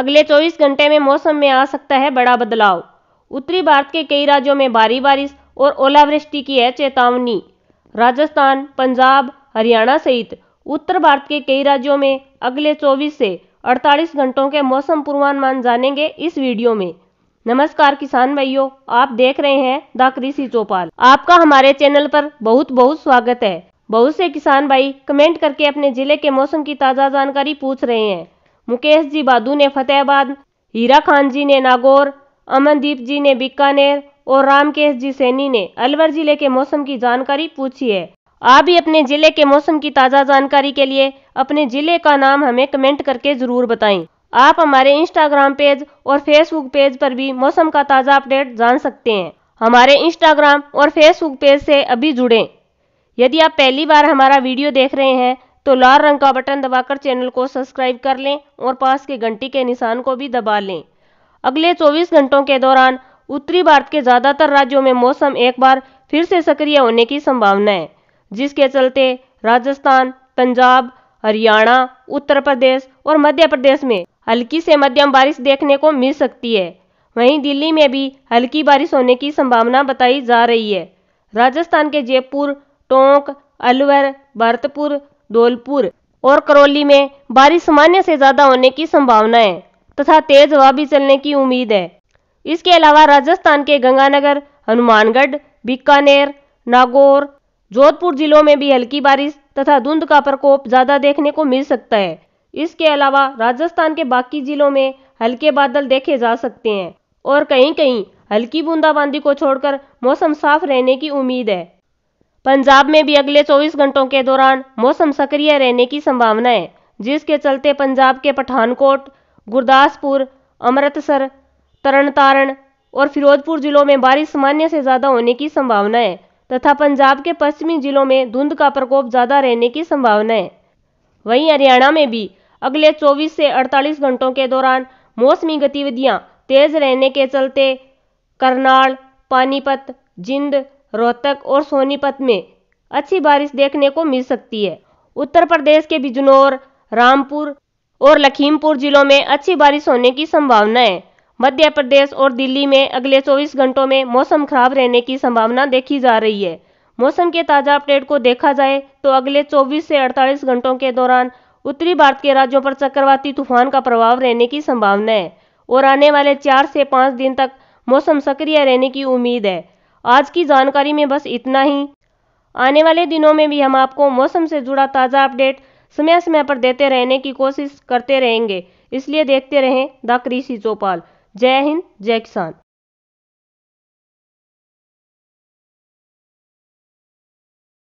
अगले 24 घंटे में मौसम में आ सकता है बड़ा बदलाव उत्तरी भारत के कई राज्यों में भारी बारिश और ओलावृष्टि की है चेतावनी राजस्थान पंजाब हरियाणा सहित उत्तर भारत के कई राज्यों में अगले 24 से 48 घंटों के मौसम पूर्वानुमान जानेंगे इस वीडियो में नमस्कार किसान भाइयों आप देख रहे हैं द कृषि चौपाल आपका हमारे चैनल पर बहुत बहुत स्वागत है बहुत से किसान भाई कमेंट करके अपने जिले के मौसम की ताज़ा जानकारी पूछ रहे हैं मुकेश जी बादू ने फतेहाबाद हीरा खान जी ने नागौर अमनदीप जी ने बीकानेर और रामकेश जी सैनी ने अलवर जिले के मौसम की जानकारी पूछी है आप भी अपने जिले के मौसम की ताज़ा जानकारी के लिए अपने जिले का नाम हमें कमेंट करके ज़रूर बताएं आप हमारे इंस्टाग्राम पेज और फेसबुक पेज पर भी मौसम का ताज़ा अपडेट जान सकते हैं हमारे इंस्टाग्राम और फेसबुक पेज से अभी जुड़ें यदि आप पहली बार हमारा वीडियो देख रहे हैं तो लाल रंग का बटन दबाकर चैनल को सब्सक्राइब कर लें और पास के घंटी के निशान को भी दबा लें अगले 24 घंटों के दौरान उत्तरी भारत के ज़्यादातर राज्यों में मौसम एक बार फिर से सक्रिय होने की संभावना है जिसके चलते राजस्थान पंजाब हरियाणा उत्तर प्रदेश और मध्य प्रदेश में हल्की से मध्यम बारिश देखने को मिल सकती है वहीं दिल्ली में भी हल्की बारिश होने की संभावना बताई जा रही है राजस्थान के जयपुर टोंक अलवर भरतपुर धौलपुर और करौली में बारिश सामान्य से ज्यादा होने की संभावना है तथा तेज हवा भी चलने की उम्मीद है इसके अलावा राजस्थान के गंगानगर हनुमानगढ़ बीकानेर नागौर जोधपुर जिलों में भी हल्की बारिश तथा धुंध का प्रकोप ज्यादा देखने को मिल सकता है इसके अलावा राजस्थान के बाकी जिलों में हल्के बादल देखे जा सकते हैं और कहीं कहीं हल्की बूंदाबांदी को छोड़कर मौसम साफ रहने की उम्मीद है पंजाब में भी अगले 24 घंटों के दौरान मौसम सक्रिय रहने की संभावना है जिसके चलते पंजाब के पठानकोट गुरदासपुर अमृतसर तारण और फिरोजपुर जिलों में बारिश सामान्य से ज़्यादा होने की संभावना है तथा पंजाब के पश्चिमी जिलों में धुंध का प्रकोप ज़्यादा रहने की संभावना है वहीं हरियाणा में भी अगले 24 से 48 घंटों के दौरान मौसमी गतिविधियां तेज रहने के चलते करनाल पानीपत जिंद रोहतक और सोनीपत में अच्छी बारिश देखने को मिल सकती है उत्तर प्रदेश के बिजनौर रामपुर और लखीमपुर जिलों में अच्छी बारिश होने की संभावना है मध्य प्रदेश और दिल्ली में अगले 24 घंटों में मौसम खराब रहने की संभावना देखी जा रही है मौसम के ताज़ा अपडेट को देखा जाए तो अगले 24 से 48 घंटों के दौरान उत्तरी भारत के राज्यों पर चक्रवाती तूफान का प्रभाव रहने की संभावना है और आने वाले चार से पाँच दिन तक मौसम सक्रिय रहने की उम्मीद है आज की जानकारी में बस इतना ही आने वाले दिनों में भी हम आपको मौसम से जुड़ा ताज़ा अपडेट समय समय पर देते रहने की कोशिश करते रहेंगे इसलिए देखते रहें द कृषि चौपाल जय हिंद जय किसान